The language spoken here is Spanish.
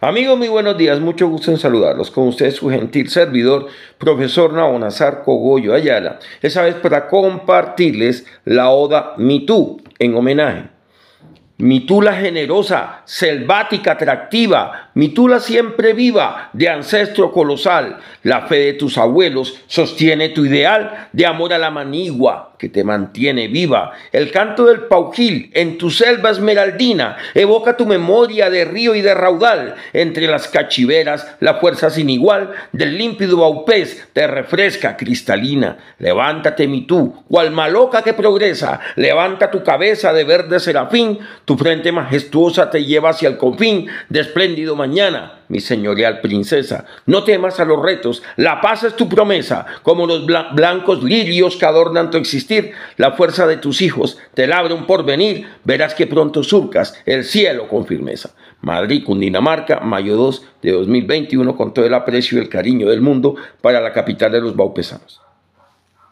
Amigos, muy buenos días, mucho gusto en saludarlos. Con ustedes su gentil servidor, profesor Naonazar Cogollo Ayala. Esa vez para compartirles la oda Me en homenaje Mitula generosa, selvática, atractiva, Mitula siempre viva, de ancestro colosal. La fe de tus abuelos sostiene tu ideal de amor a la manigua, que te mantiene viva. El canto del paujil en tu selva esmeraldina evoca tu memoria de río y de raudal. Entre las cachiveras, la fuerza sin igual del límpido Baupés te refresca cristalina. Levántate, mi tú, cual maloca que progresa, levanta tu cabeza de verde serafín tu frente majestuosa te lleva hacia el confín de espléndido mañana, mi señorial princesa. No temas a los retos, la paz es tu promesa, como los blancos lirios que adornan tu existir. La fuerza de tus hijos te labra un porvenir, verás que pronto surcas el cielo con firmeza. Madrid, Cundinamarca, mayo 2 de 2021, con todo el aprecio y el cariño del mundo para la capital de los baupesanos.